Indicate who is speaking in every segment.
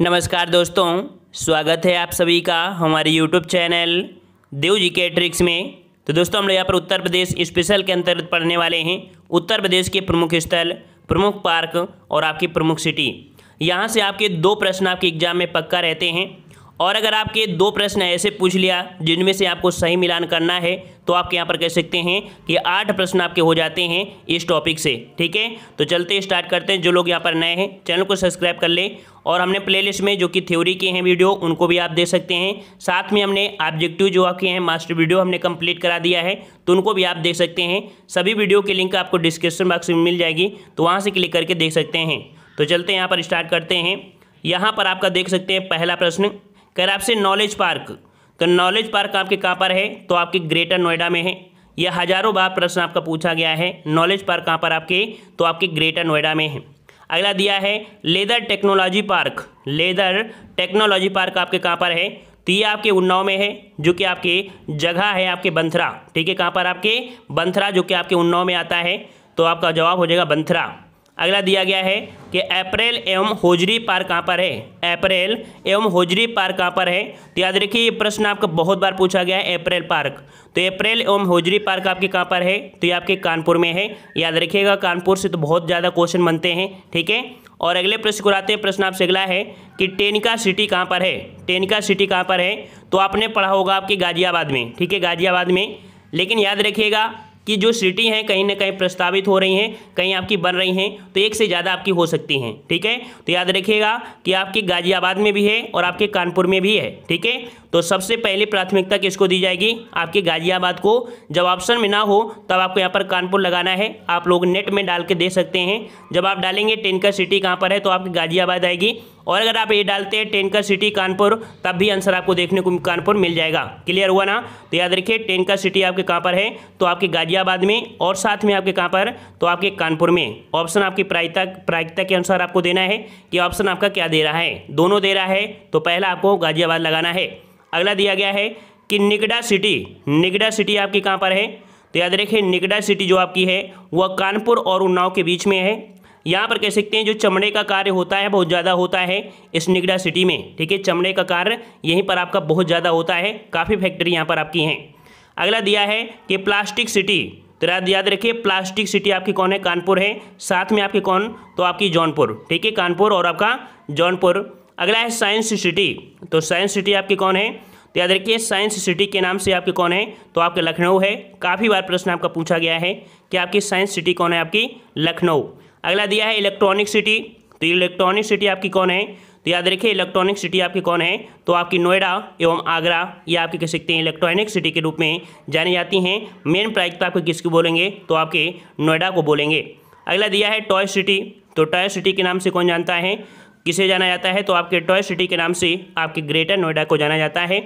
Speaker 1: नमस्कार दोस्तों स्वागत है आप सभी का हमारे यूट्यूब चैनल देव जी के ट्रिक्स में तो दोस्तों हम लोग यहाँ पर उत्तर प्रदेश स्पेशल के अंतर्गत पढ़ने वाले हैं उत्तर प्रदेश के प्रमुख स्थल प्रमुख पार्क और आपकी प्रमुख सिटी यहाँ से आपके दो प्रश्न आपके एग्जाम में पक्का रहते हैं और अगर आपके दो प्रश्न ऐसे पूछ लिया जिनमें से आपको सही मिलान करना है तो आप यहाँ पर कह सकते हैं कि आठ प्रश्न आपके हो जाते हैं इस टॉपिक से ठीक है तो चलते स्टार्ट करते हैं जो लोग यहाँ पर नए हैं चैनल को सब्सक्राइब कर लें और हमने प्लेलिस्ट में जो कि थ्योरी के हैं वीडियो उनको भी आप दे सकते हैं साथ में हमने ऑब्जेक्टिव जो आपके हैं मास्टर वीडियो हमने कंप्लीट करा दिया है तो उनको भी आप देख सकते हैं सभी वीडियो के लिंक आपको डिस्क्रिप्शन बॉक्स में मिल जाएगी तो वहाँ से क्लिक करके देख सकते हैं तो चलते यहाँ पर स्टार्ट करते हैं यहाँ पर आपका देख सकते हैं पहला प्रश्न कह रहा है आपसे नॉलेज पार्क तो नॉलेज पार्क आपके कहाँ पर है तो आपके ग्रेटर नोएडा में है यह हजारों बार प्रश्न आपका पूछा गया है नॉलेज पार्क कहाँ पर आपके तो आपके ग्रेटर नोएडा में है अगला दिया है leather technology park leather technology park आपके कहाँ पर है तो ये आपके उन्नाव में है जो कि आपके जगह है आपके बंथरा ठीक है कहाँ पर आपके बंथरा जो कि आपके उन्नाव में आता है तो आपका जवाब हो जाएगा बंथरा अगला दिया गया है कि अप्रैल एवं होजरी पार कहाँ पर है अप्रैल एवं होजरी पार्क कहाँ पर है तो याद रखिए ये प्रश्न आपका बहुत बार पूछा गया है अप्रैल पार्क तो अप्रैल एवं होजरी पार्क आपके कहाँ पर है तो ये आपके कानपुर में है याद रखिएगा कानपुर से तो बहुत ज़्यादा क्वेश्चन बनते हैं ठीक है और अगले प्रश्न को आते हैं प्रश्न आपसे अगला है कि टेनिका सिटी कहाँ पर है टेनिका सिटी कहाँ पर है तो आपने पढ़ा होगा आपके गाजियाबाद में ठीक है गाजियाबाद में लेकिन याद रखिएगा कि जो सिटी हैं कहीं ना कहीं प्रस्तावित हो रही हैं कहीं आपकी बन रही हैं तो एक से ज़्यादा आपकी हो सकती हैं ठीक है तो याद रखिएगा कि आपके गाजियाबाद में भी है और आपके कानपुर में भी है ठीक है तो सबसे पहले प्राथमिकता किसको दी जाएगी आपके गाजियाबाद को जब ऑप्शन में ना हो तब आपको यहाँ पर कानपुर लगाना है आप लोग नेट में डाल के दे सकते हैं जब आप डालेंगे टेन का सिटी कहाँ पर है तो आपकी गाजियाबाद आएगी और अगर आप ये डालते हैं टेन का सिटी कानपुर तब भी आंसर आपको देखने को कानपुर मिल जाएगा क्लियर हुआ ना तो याद रखिए टेन का सिटी आपके कहाँ पर है तो आपके गाजियाबाद में और साथ में आपके कहाँ पर तो आपके कानपुर में ऑप्शन आपकी प्रायिकता प्रायिकता के अनुसार आपको देना है कि ऑप्शन आपका क्या दे रहा है दोनों दे रहा है तो पहला आपको गाजियाबाद लगाना है अगला दिया गया है कि निगडा सिटी निगडा सिटी आपके कहाँ पर है तो याद रखिए निगडा सिटी जो आपकी है वह कानपुर और उन्नाव के बीच में है यहाँ पर कह सकते हैं जो चमड़े का कार्य होता है बहुत ज़्यादा होता है इस निगडा सिटी में ठीक है चमड़े का कार्य यहीं पर आपका बहुत ज़्यादा होता है काफ़ी फैक्ट्री यहाँ पर आपकी हैं अगला दिया है कि प्लास्टिक सिटी तो याद याद रखिए प्लास्टिक सिटी आपकी कौन है कानपुर है साथ में आपके कौन तो आपकी जौनपुर ठीक है कानपुर और आपका जौनपुर अगला है साइंस सिटी तो साइंस सिटी आपकी कौन है तो याद रखिए साइंस सिटी के नाम से आपके कौन है तो आपके लखनऊ है काफ़ी बार प्रश्न आपका पूछा गया है कि आपकी साइंस सिटी कौन है आपकी लखनऊ अगला दिया है इलेक्ट्रॉनिक सिटी तो इलेक्ट्रॉनिक सिटी आपकी कौन है तो याद रखिए इलेक्ट्रॉनिक सिटी आपकी कौन है तो आपकी नोएडा एवं आगरा ये आपकी कह सकते हैं इलेक्ट्रॉनिक सिटी के रूप में जानी जाती हैं मेन प्राइज तो आपको किसकी बोलेंगे तो आपके नोएडा को बोलेंगे अगला दिया है टॉय सिटी तो टॉय सिटी के नाम से कौन जानता है किसे जाना जाता है तो आपके टॉय सिटी के नाम से आपके ग्रेटर नोएडा को जाना जाता है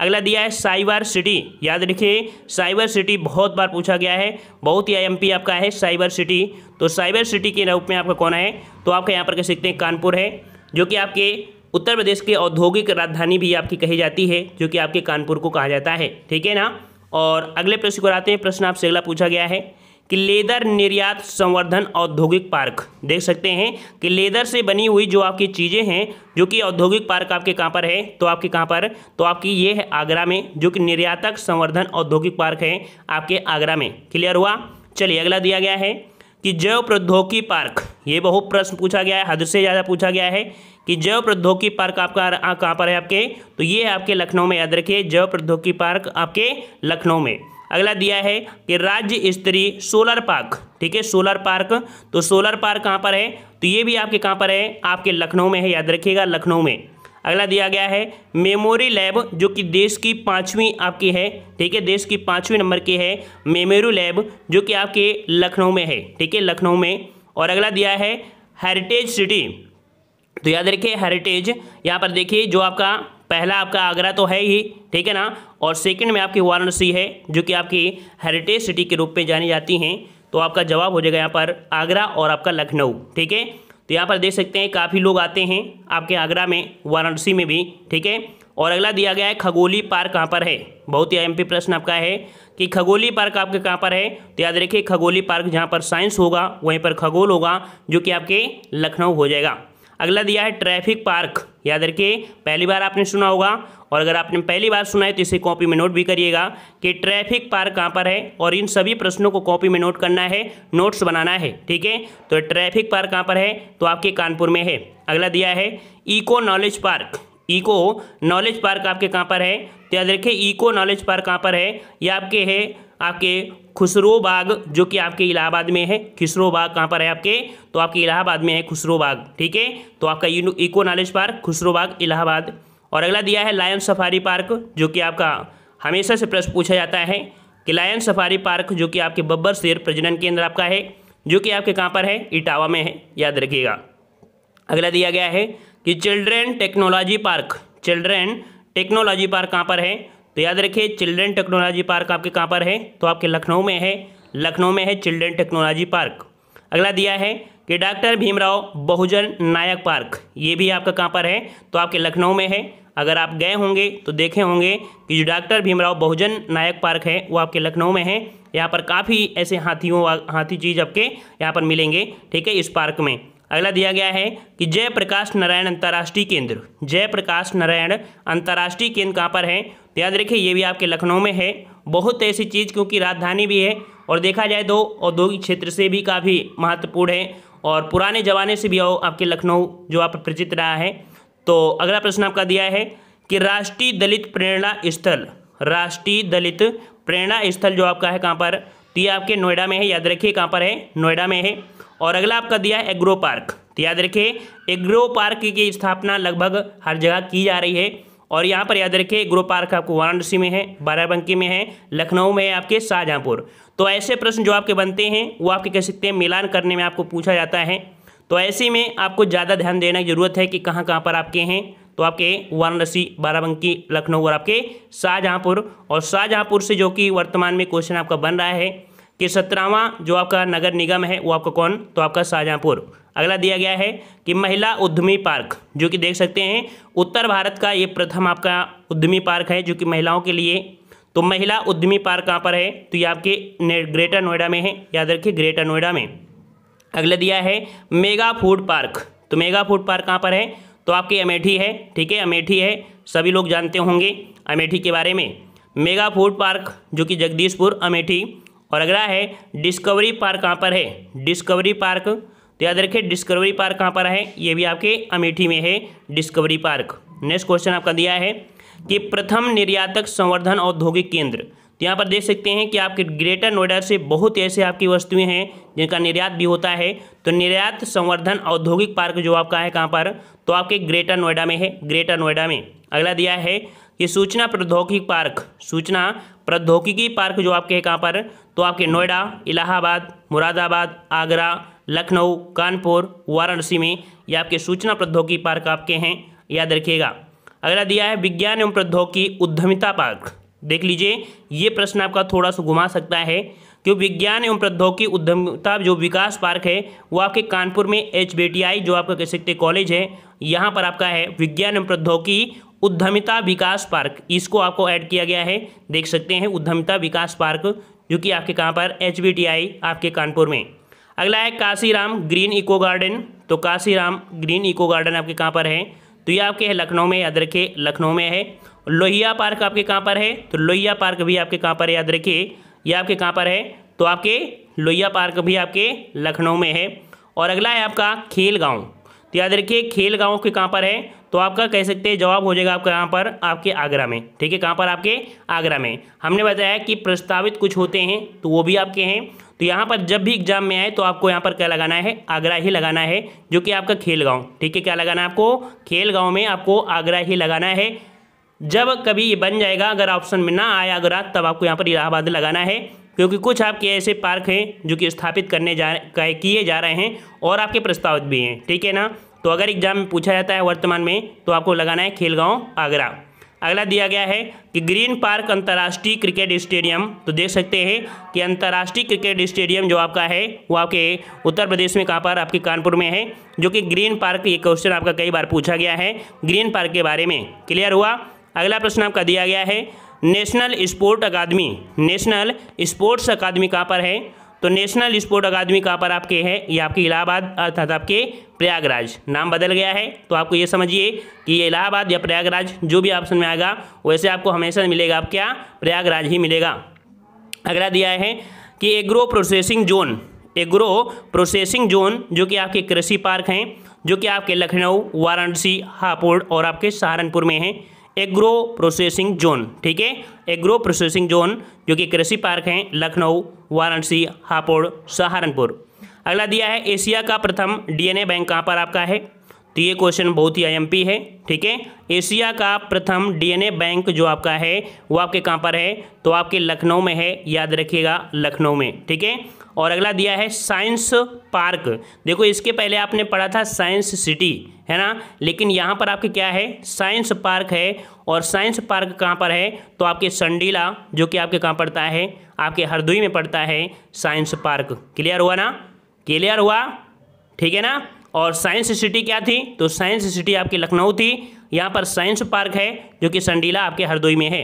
Speaker 1: अगला दिया है साइबर सिटी याद रखिए साइबर सिटी बहुत बार पूछा गया है बहुत ही आई आपका है साइबर सिटी तो साइबर सिटी के रूप में आपका कौन है तो आपका यहाँ पर कह सकते हैं कानपुर है जो कि आपके उत्तर प्रदेश की औद्योगिक राजधानी भी आपकी कही जाती है जो कि आपके कानपुर को कहा जाता है ठीक है ना और अगले प्रश्न को आते हैं प्रश्न आपसे अगला पूछा गया है कि लेदर निर्यात संवर्धन औद्योगिक पार्क देख सकते हैं कि लेदर से बनी हुई जो आपकी चीज़ें हैं जो कि औद्योगिक पार्क आपके कहाँ पर है तो आपके कहाँ पर तो आपकी ये है आगरा में जो कि निर्यातक संवर्धन औद्योगिक पार्क है आपके आगरा में क्लियर हुआ चलिए अगला दिया गया है कि जैव प्रौद्योगिकी पार्क ये बहुत प्रश्न पूछा गया है हद से ज़्यादा पूछा गया है कि जैव प्रौद्योगिकी पार्क आपका कहाँ पर है आपके तो ये है आपके लखनऊ में याद रखिए जैव प्रौद्योगिकी पार्क आपके लखनऊ में अगला दिया है कि राज्य स्तरीय सोलर पार्क ठीक है सोलर पार्क तो सोलर पार्क कहाँ पर है तो ये भी आपके कहाँ पर है आपके लखनऊ में है याद रखिएगा लखनऊ में अगला दिया गया है मेमोरी लैब जो कि देश की पाँचवीं आपकी है ठीक है देश की पाँचवीं नंबर की है मेमोरी लैब जो कि आपके लखनऊ में है ठीक है लखनऊ में और अगला दिया है हेरिटेज सिटी तो याद रखिए हेरिटेज यहाँ पर देखिए जो आपका पहला आपका आगरा तो है ही ठीक है ना और सेकंड में आपकी वाराणसी है जो कि आपकी हेरिटेज सिटी के रूप में जानी जाती हैं तो आपका जवाब हो जाएगा यहाँ पर आगरा और आपका लखनऊ ठीक है तो यहाँ पर देख सकते हैं काफ़ी लोग आते हैं आपके आगरा में वाराणसी में भी ठीक है और अगला दिया गया है खगोली पार्क कहाँ पर है बहुत ही एम प्रश्न आपका है कि खगोली पार्क आपके कहाँ पर है तो याद रखिए खगोली पार्क जहाँ पर साइंस होगा वहीं पर खगोल होगा जो कि आपके लखनऊ हो जाएगा अगला दिया है ट्रैफिक पार्क याद रखिए पहली बार आपने सुना होगा और अगर आपने पहली बार सुना है तो इसे कॉपी में नोट भी करिएगा कि ट्रैफिक पार्क कहाँ पर है और इन सभी प्रश्नों को कॉपी में नोट करना है नोट्स बनाना है ठीक है तो ट्रैफिक पार्क कहाँ पर है तो आपके कानपुर में है अगला दिया है eco knowledge park eco knowledge park आपके कहाँ पर है तो याद रखिए ईको नॉलेज पार्क कहाँ पर है या आपके है आपके खुसरोबाग जो कि आपके इलाहाबाद में है खुसरोबाग कहाँ पर है आपके तो आपके इलाहाबाद में है खुसरोबाग ठीक है तो आपका eco knowledge park Khusrobagh Allahabad और अगला दिया है लायन सफारी पार्क जो कि आपका हमेशा से प्रश्न पूछा जाता है कि लायन सफारी पार्क जो कि आपके बब्बर शेर प्रजनन केंद्र आपका है जो कि आपके कहाँ पर है इटावा में है याद रखिएगा अगला दिया गया है कि children technology park children technology park कहाँ पर है तो याद रखिए चिल्ड्रेन टेक्नोलॉजी पार्क आपके कहाँ पर है तो आपके लखनऊ में है लखनऊ में है चिल्ड्रेन टेक्नोलॉजी पार्क अगला दिया है कि डॉक्टर भीमराव बहुजन नायक पार्क ये भी आपका कहाँ पर है तो आपके लखनऊ में है अगर आप गए होंगे तो देखे होंगे कि जो डॉक्टर भीमराव बहुजन नायक पार्क है वो आपके लखनऊ में है यहाँ पर काफ़ी ऐसे हाथियों हाथी चीज आपके यहाँ पर मिलेंगे ठीक है इस पार्क में अगला दिया गया है कि जयप्रकाश नारायण अंतर्राष्ट्रीय केंद्र जयप्रकाश नारायण अंतर्राष्ट्रीय केंद्र कहाँ पर है तो याद रखिए ये भी आपके लखनऊ में है बहुत ऐसी चीज़ क्योंकि राजधानी भी है और देखा जाए तो औद्योगिक क्षेत्र से भी काफ़ी महत्वपूर्ण है और पुराने जमाने से भी आपके लखनऊ जो आप परिचित रहा है तो अगला प्रश्न आपका दिया है कि राष्ट्रीय दलित प्रेरणा स्थल राष्ट्रीय दलित प्रेरणा स्थल जो आपका है कहाँ पर तो ये आपके नोएडा में है याद रखिए कहाँ पर है नोएडा में है और अगला आपका दिया है एग्रो पार्क तो याद रखिए एग्रो पार्क की स्थापना लगभग हर जगह की जा रही है और यहाँ पर याद रखिए ग्रो पार्क आपको वाराणसी में है बाराबंकी में है लखनऊ में है आपके शाहजहाँपुर तो ऐसे प्रश्न जो आपके बनते हैं वो आपके कह सकते हैं मिलान करने में आपको पूछा जाता है तो ऐसे में आपको ज़्यादा ध्यान देने की ज़रूरत है कि कहाँ कहाँ पर आपके हैं तो आपके वाराणसी बाराबंकी लखनऊ और आपके शाहजहाँपुर और शाहजहाँपुर से जो कि वर्तमान में क्वेश्चन आपका बन रहा है कि सत्रहवां जो आपका नगर निगम है वो आपका कौन तो आपका शाहजहाँपुर अगला दिया गया है कि महिला उद्यमी पार्क जो कि देख सकते हैं उत्तर भारत का ये प्रथम आपका उद्यमी पार्क है जो कि महिलाओं के लिए तो महिला उद्यमी पार्क कहाँ पर है तो ये आपके ग्रेटर नोएडा में है याद रखिए ग्रेटर नोएडा में अगला दिया है मेगा फूड पार्क तो मेगा फूड पार्क कहाँ पर है तो आपकी अमेठी है ठीक है अमेठी है सभी लोग जानते होंगे अमेठी के बारे में मेगा फूड पार्क जो कि जगदीशपुर अमेठी और अगला है डिस्कवरी पार्क कहाँ पर है डिस्कवरी पार्क तो याद रखिए डिस्कवरी पार्क कहाँ पर है ये भी आपके अमेठी में है डिस्कवरी पार्क नेक्स्ट क्वेश्चन आपका दिया है कि प्रथम निर्यातक संवर्धन औद्योगिक केंद्र तो यहाँ पर देख सकते हैं कि आपके ग्रेटर नोएडा से बहुत ऐसे आपकी वस्तुएं हैं जिनका निर्यात भी होता है तो निर्यात संवर्धन औद्योगिक पार्क जो आपका है कहाँ पर तो आपके ग्रेटर नोएडा में है ग्रेटर नोएडा में अगला दिया है कि सूचना प्रौद्योगिकी पार्क सूचना प्रौद्योगिकी पार्क जो आपके है कहाँ पर तो आपके नोएडा इलाहाबाद मुरादाबाद आगरा लखनऊ कानपुर वाराणसी में ये आपके सूचना प्रौद्योगिकी पार्क आपके हैं याद रखिएगा अगला दिया है विज्ञान एवं प्रौद्योगिकी उद्यमिता पार्क देख लीजिए ये प्रश्न आपका थोड़ा सा घुमा सकता है क्यों विज्ञान एवं प्रौद्योगिकी उद्यमिता जो विकास पार्क है वो आपके कानपुर में एच जो आपका कह सकते कॉलेज है यहाँ पर आपका है विज्ञान एवं प्रौद्योगिकी उद्यमिता विकास पार्क इसको आपको ऐड किया गया है देख सकते हैं उद्यमिता विकास पार्क जो कि आपके कहाँ पर एच आपके कानपुर में अगला है काशीराम ग्रीन इको गार्डन तो काशीराम ग्रीन इको गार्डन आपके कहाँ पर है तो ये आपके है लखनऊ में याद रखिए लखनऊ में है लोहिया पार्क आपके कहाँ पर है तो लोहिया पार्क भी आपके कहाँ पर याद रखिए ये आपके कहाँ पर है तो आपके लोहिया पार्क भी आपके लखनऊ में है और अगला है आपका खेल गाँव तो याद रखिए खेल गाँव के कहाँ पर है तो आपका कह सकते हैं जवाब हो जाएगा आपका यहाँ पर आपके आगरा में ठीक है कहाँ पर आपके आगरा में हमने बताया कि प्रस्तावित कुछ होते हैं तो वो भी आपके हैं तो यहाँ पर जब भी एग्जाम में आए तो आपको यहाँ पर क्या लगाना है आगरा ही लगाना है जो कि आपका खेल गाँव ठीक है क्या लगाना है आपको खेल गाँव में आपको आगरा ही लगाना है जब कभी ये बन जाएगा अगर ऑप्शन में ना आया आगरा तब आपको यहाँ पर इलाहाबाद लगाना है क्योंकि कुछ आपके ऐसे पार्क हैं जो कि स्थापित करने जा किए जा रहे हैं और आपके प्रस्तावित भी हैं ठीक है ना तो अगर एग्जाम में पूछा जाता है वर्तमान में तो आपको लगाना है खेलगांव आगरा अगला दिया गया है कि ग्रीन पार्क अंतर्राष्ट्रीय क्रिकेट स्टेडियम तो देख सकते हैं कि अंतर्राष्ट्रीय क्रिकेट स्टेडियम जो आपका है वो आपके उत्तर प्रदेश में कहाँ पर आपके कानपुर में है जो कि ग्रीन पार्क ये क्वेश्चन आपका कई बार पूछा गया है ग्रीन पार्क के बारे में क्लियर हुआ अगला प्रश्न आपका दिया गया है नेशनल स्पोर्ट अकादमी नेशनल स्पोर्ट्स अकादमी कहाँ पर है तो नेशनल स्पोर्ट अकादमी कहाँ पर आपके है ये आपके इलाहाबाद अर्थात आपके प्रयागराज नाम बदल गया है तो आपको ये समझिए कि ये इलाहाबाद या प्रयागराज जो भी ऑप्शन में आएगा वैसे आपको हमेशा मिलेगा आप क्या प्रयागराज ही मिलेगा अगला दिया है कि agro processing zone agro processing zone जो कि आपके कृषि पार्क हैं जो कि आपके लखनऊ वाराणसी हापुड़ और आपके सहारनपुर में हैं एग्रो प्रोसेसिंग जोन ठीक है एग्रो प्रोसेसिंग जोन जो कि कृषि पार्क हैं लखनऊ वाराणसी हापुड़ सहारनपुर अगला दिया है एशिया का प्रथम डीएनए बैंक कहाँ पर आपका है तो ये क्वेश्चन बहुत ही आई है ठीक है एशिया का प्रथम डीएनए बैंक जो आपका है वो आपके कहाँ पर है तो आपके लखनऊ में है याद रखिएगा लखनऊ में ठीक है और अगला दिया है साइंस पार्क देखो इसके पहले आपने पढ़ा था साइंस सिटी है ना लेकिन यहाँ पर आपके क्या है साइंस पार्क है और साइंस पार्क कहाँ पर है तो आपके संडीला जो कि आपके कहाँ पड़ता है आपके हरदोई में पड़ता है साइंस पार्क क्लियर हुआ ना क्लियर हुआ ठीक है ना और साइंस सिटी क्या थी तो साइंस सिटी आपकी लखनऊ थी यहाँ पर साइंस पार्क है जो कि संडीला आपके हरदोई में है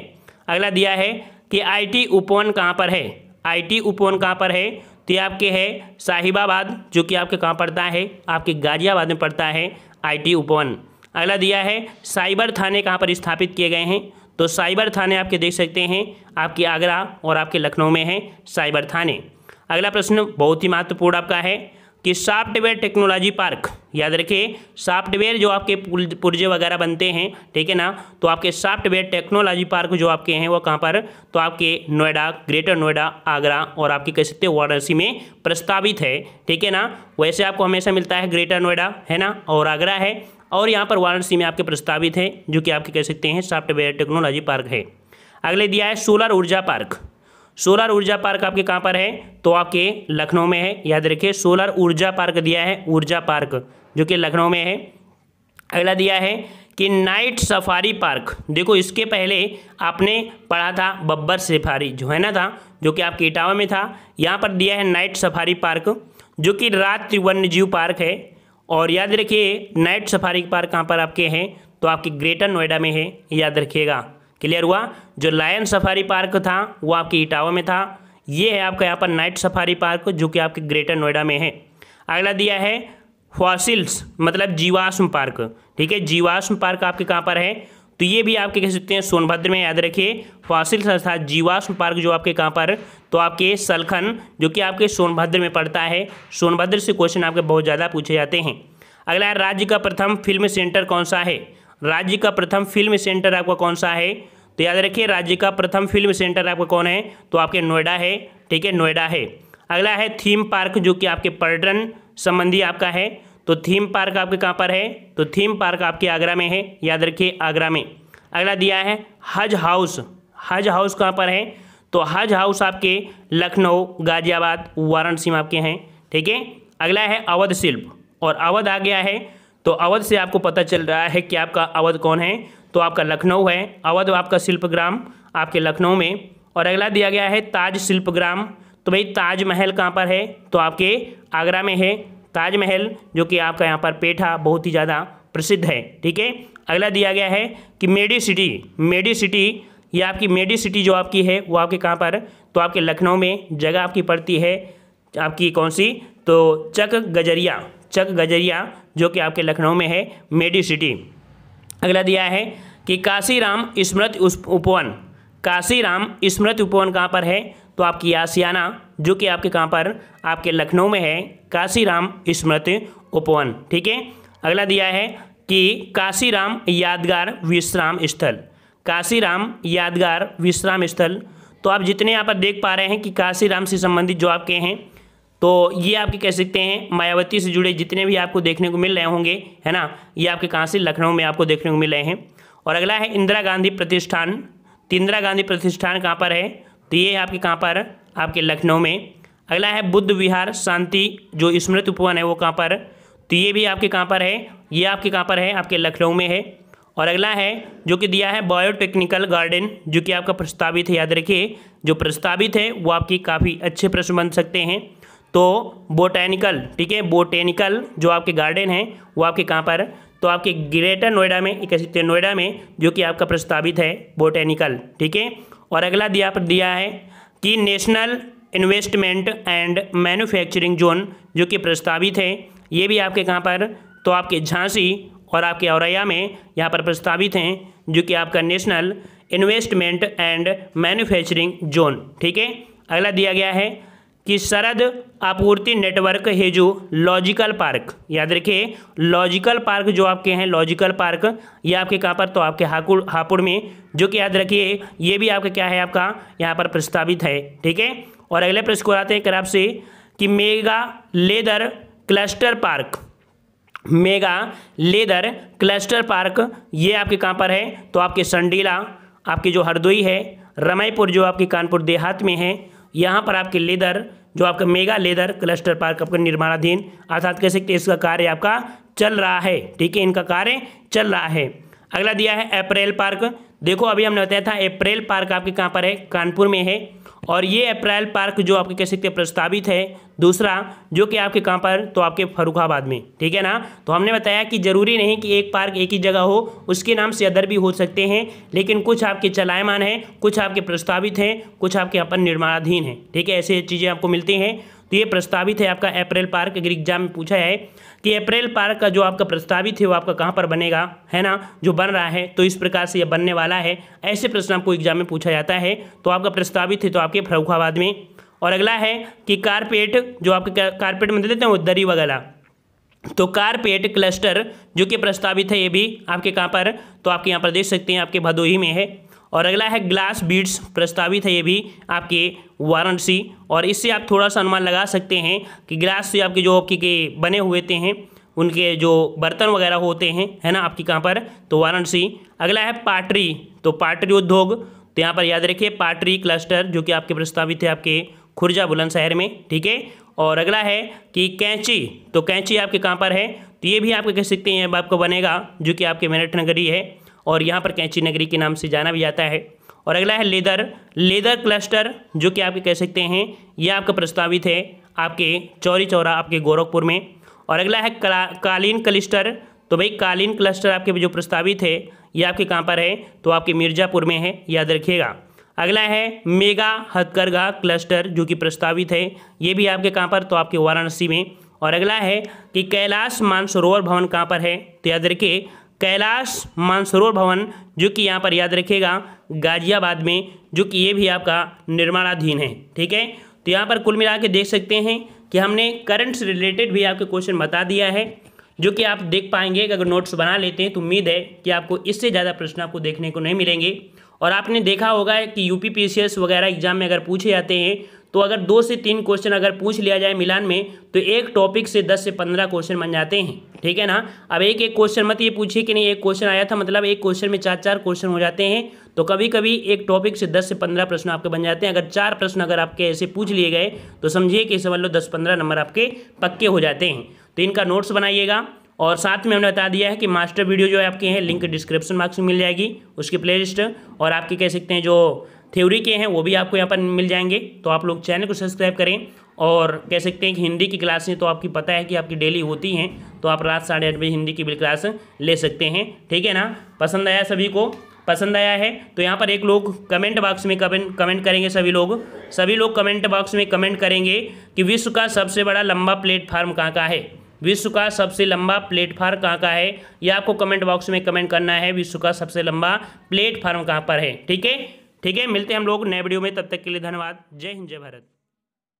Speaker 1: अगला दिया है कि आईटी उपवन कहाँ पर है आईटी उपवन कहाँ पर है तो ये आपके है साहिबाबाद जो कि आपके कहाँ पड़ता है आपके गाजियाबाद में पड़ता है आईटी उपवन अगला दिया है साइबर थाने कहाँ पर स्थापित किए गए हैं तो साइबर थाने आपके देख सकते हैं आपके आगरा और आपके लखनऊ में हैं साइबर थाने अगला प्रश्न बहुत ही महत्वपूर्ण आपका है कि सॉफ्टवेयर टेक्नोलॉजी पार्क याद रखिए सॉफ्टवेयर जो आपके पुर्जे वगैरह बनते हैं ठीक है ना तो आपके सॉफ्टवेयर टेक्नोलॉजी पार्क जो आपके हैं वो कहाँ पर तो आपके नोएडा ग्रेटर नोएडा आगरा और आपके कह सकते वाराणसी में प्रस्तावित है ठीक है ना वैसे आपको हमेशा मिलता है ग्रेटर नोएडा है ना और आगरा है और यहाँ पर वाराणसी में आपके प्रस्तावित है जो कि आपके कह सकते हैं सॉफ्टवेयर टेक्नोलॉजी पार्क है अगले दिया है सोलर ऊर्जा पार्क सोलर ऊर्जा पार्क आपके कहाँ पर है तो आपके लखनऊ में है याद रखिए सोलर ऊर्जा पार्क दिया है ऊर्जा पार्क जो कि लखनऊ में है अगला दिया है कि नाइट सफारी पार्क देखो इसके पहले आपने पढ़ा था बब्बर सफारी जो है ना था जो कि आपके इटावा में था यहाँ पर दिया है नाइट सफारी पार्क जो कि रात्रि वन्य जीव पार्क है और याद रखिए नाइट सफारी पार्क कहाँ पर आपके हैं तो आपके ग्रेटर नोएडा में है याद रखिएगा क्लियर हुआ जो लायन सफारी पार्क था वो आपके इटावा में था ये है आपका यहाँ पर नाइट सफारी पार्क जो कि आपके ग्रेटर नोएडा में है अगला दिया है फॉसिल्स मतलब जीवाश्म पार्क ठीक है जीवाश्म पार्क आपके कहाँ पर है तो ये भी आपके कह सकते हैं सोनभद्र में याद रखिए फॉसिल्स अर्थात जीवाश्म पार्क जो आपके कहाँ पर तो आपके सलखन जो कि आपके सोनभद्र में पड़ता है सोनभद्र से क्वेश्चन आपके बहुत ज़्यादा पूछे जाते हैं अगला राज्य का प्रथम फिल्म सेंटर कौन सा है राज्य का प्रथम फिल्म सेंटर आपका कौन सा है तो याद रखिए राज्य का प्रथम फिल्म सेंटर आपका कौन है तो आपके नोएडा है ठीक है नोएडा है अगला है थीम पार्क जो कि आपके पर्यटन संबंधी आपका है तो थीम पार्क आपके कहाँ पर है तो थीम पार्क आपके आगरा में है याद रखिए आगरा में अगला दिया है हज हाउस हज हाउस कहाँ पर है तो हज हाउस आपके लखनऊ गाजियाबाद वाराणसी में आपके हैं ठीक है अगला है अवध शिल्प और अवध आ गया है तो अवध से आपको पता चल रहा है कि आपका अवध कौन है तो आपका लखनऊ है अवध आपका शिल्पग्राम आपके लखनऊ में और अगला दिया गया है ताज शिल्पग्राम तो भाई ताजमहल कहाँ पर है तो आपके आगरा में है ताजमहल जो कि आपका यहाँ पर पेठा बहुत ही ज़्यादा प्रसिद्ध है ठीक है अगला दिया गया है कि मेडी सिटी मेडी सिटी ये आपकी मेडी सिटी जो आपकी है वो आपके कहाँ पर तो आपके लखनऊ में जगह आपकी पड़ती है आपकी कौन सी तो चक गजरिया चक गजरिया जो कि आपके लखनऊ में है मेडी सिटी अगला दिया है कि काशीराम स्मृत उपवन काशीराम स्मृत उपवन कहाँ पर है तो आपकी आसियाना जो कि आपके कहाँ पर आपके लखनऊ में है काशीराम स्मृत उपवन ठीक है अगला दिया है कि काशीराम यादगार विश्राम स्थल काशीराम यादगार विश्राम स्थल तो आप जितने यहाँ पर देख पा रहे हैं कि काशीराम से संबंधित जो आपके हैं तो ये आपके कह सकते हैं मायावती से जुड़े जितने भी आपको देखने को मिल रहे होंगे है ना ये आपके कहाँ से लखनऊ में आपको देखने को मिल रहे हैं और अगला है इंदिरा गांधी प्रतिष्ठान तो इंदिरा गांधी प्रतिष्ठान कहाँ पर है तो ये आपके कहाँ पर आपके लखनऊ में अगला है बुद्ध विहार शांति जो स्मृति उपवन है वो कहाँ पर तो ये भी आपके कहाँ पर है ये आपके कहाँ पर है आपके लखनऊ में है और अगला है जो कि दिया है बायोटेक्निकल गार्डन जो कि आपका प्रस्तावित है याद रखिए जो प्रस्तावित है वो आपकी काफ़ी अच्छे प्रश्न बन सकते हैं तो बोटैनिकल ठीक है बोटेनिकल जो आपके गार्डन है वो आपके कहाँ पर तो आपके ग्रेटर नोएडा में एक नोएडा में जो कि आपका प्रस्तावित है बोटेनिकल ठीक है और अगला दिया पर दिया है कि national investment and manufacturing zone जो कि प्रस्तावित है ये भी आपके कहाँ पर तो आपके झांसी और आपके औरैया में यहाँ पर प्रस्तावित हैं जो कि आपका national investment and manufacturing zone ठीक है अगला दिया गया है कि सरद आपूर्ति नेटवर्क है जो लॉजिकल पार्क याद रखिए लॉजिकल पार्क जो आपके हैं लॉजिकल पार्क ये आपके कहाँ पर तो आपके हापुड़ हापुड़ में जो कि याद रखिए ये भी आपका क्या है आपका यहाँ पर प्रस्तावित है ठीक है और अगले प्रश्न को आते हैं कर आपसे कि mega leather cluster park mega leather cluster park ये आपके कहाँ पर है तो आपके संडीला आपकी जो हरदोई है रमईपुर जो आपके कानपुर देहात में है यहाँ पर आपके लेदर जो आपका मेगा लेदर क्लस्टर पार्क आपका निर्माणाधीन अर्थात कह सकते इसका कार्य आपका चल रहा है ठीक है इनका कार्य चल रहा है अगला दिया है अप्रैल पार्क देखो अभी हमने बताया था अप्रैल पार्क आपके कहाँ पर है कानपुर में है और ये अप्रैल पार्क जो आपके कह सकते हैं प्रस्तावित है दूसरा जो कि आपके कहाँ पर तो आपके फरुखाबाद में ठीक है ना तो हमने बताया कि ज़रूरी नहीं कि एक पार्क एक ही जगह हो उसके नाम से अदर भी हो सकते हैं लेकिन कुछ आपके चलायमान हैं कुछ आपके प्रस्तावित हैं कुछ आपके अपन निर्माणाधीन हैं ठीक है ऐसे चीज़ें आपको मिलती हैं तो ये प्रस्तावित है आपका अप्रैल पार्क अगर एग्जाम में पूछा है कि अप्रैल पार्क का जो आपका प्रस्तावित है वो आपका कहाँ पर बनेगा है ना जो बन रहा है तो इस प्रकार से यह बनने वाला है ऐसे प्रश्न आपको एग्जाम में पूछा जाता है तो आपका प्रस्तावित है तो आपके फरुखाबाद में और अगला है कि कारपेट जो आपके कारपेट में दे देते हैं वो दरी वगैरह तो कारपेट क्लस्टर जो कि प्रस्तावित है ये भी आपके कहाँ पर तो आपके यहाँ पर देख सकते हैं आपके भदोही में है और अगला है ग्लास बीड्स प्रस्तावित है ये भी आपके वाराणसी और इससे आप थोड़ा सा अनुमान लगा सकते हैं कि ग्लास से आपके जो आपके बने हुए थे हैं उनके जो बर्तन वगैरह होते हैं है ना आपकी कहाँ पर तो वाराणसी अगला है पाटरी तो पाटरी उद्योग तो यहाँ पर याद रखिए पाटरी क्लस्टर जो कि आपके प्रस्तावित है आपके खुर्जा बुलंदशहर में ठीक है और अगला है कि कैंची तो कैंची आपके कहाँ पर है तो ये भी आपके कह सकते हैं अब आपको बनेगा जो कि आपके मेरठ नगरी है और यहाँ पर कैंची नगरी के नाम से जाना भी जाता है और अगला है लेदर लेदर क्लस्टर जो कि आपके कह सकते हैं यह आपका प्रस्तावित है आपके चौरी चौरा आपके गोरखपुर में और अगला है कला कालीन क्लस्टर तो भाई कालीन क्लस्टर आपके जो प्रस्तावित है ये आपके कहाँ पर है तो आपके मिर्ज़ापुर में है याद रखिएगा अगला है मेगा हथकरघा क्लस्टर जो कि प्रस्तावित है ये भी आपके कहाँ पर तो आपके वाराणसी में और अगला है कि कैलाश मानसरोवर भवन कहाँ पर है तो याद रखिए कैलाश मानसरोवर भवन जो कि यहाँ पर याद रखिएगा गाजियाबाद में जो कि ये भी आपका निर्माणाधीन है ठीक है तो यहाँ पर कुल मिला के देख सकते हैं कि हमने करंट से रिलेटेड भी आपके क्वेश्चन बता दिया है जो कि आप देख पाएंगे अगर नोट्स बना लेते हैं तो उम्मीद है कि आपको इससे ज़्यादा प्रश्न आपको देखने को नहीं मिलेंगे और आपने देखा होगा कि यू पी वगैरह एग्जाम में अगर पूछे जाते हैं तो अगर दो से तीन क्वेश्चन अगर पूछ लिया जाए मिलान में तो एक टॉपिक से दस से पंद्रह क्वेश्चन बन जाते हैं ठीक है ना अब एक एक क्वेश्चन मत ये पूछिए कि नहीं एक क्वेश्चन आया था मतलब एक क्वेश्चन में चार चार क्वेश्चन हो जाते हैं तो कभी कभी एक टॉपिक से दस से पंद्रह प्रश्न आपके बन जाते हैं अगर चार प्रश्न अगर आपके ऐसे पूछ लिए गए तो समझिए कि सवाल लो दस पंद्रह नंबर आपके पक्के हो जाते हैं तो इनका नोट्स बनाइएगा और साथ में हमने बता दिया है कि मास्टर वीडियो जो है आपके हैं लिंक डिस्क्रिप्शन बॉक्स में मिल जाएगी उसकी प्ले लिस्ट और आपके कह सकते हैं जो थ्योरी के हैं वो भी आपको यहाँ पर मिल जाएंगे तो आप लोग चैनल को सब्सक्राइब करें और कह सकते हैं कि हिंदी की क्लासें तो आपकी पता है कि आपकी डेली होती हैं तो आप रात साढ़े आठ बजे हिंदी की भी क्लास ले सकते हैं ठीक है ना पसंद आया सभी को पसंद आया है तो यहाँ पर एक लोग कमेंट बॉक्स में कमेंट कमेंट करेंगे सभी लोग सभी लोग कमेंट बॉक्स में कमेंट करेंगे कि विश्व का सबसे बड़ा लंबा प्लेटफार्म कहाँ का है विश्व का सबसे लंबा प्लेटफार्म कहाँ का है यह आपको कमेंट बॉक्स में कमेंट करना है विश्व का सबसे लंबा प्लेटफार्म कहाँ पर है ठीक है ठीक है मिलते हैं हम लोग नए वीडियो में तब तक के लिए धन्यवाद जय हिंद जय भारत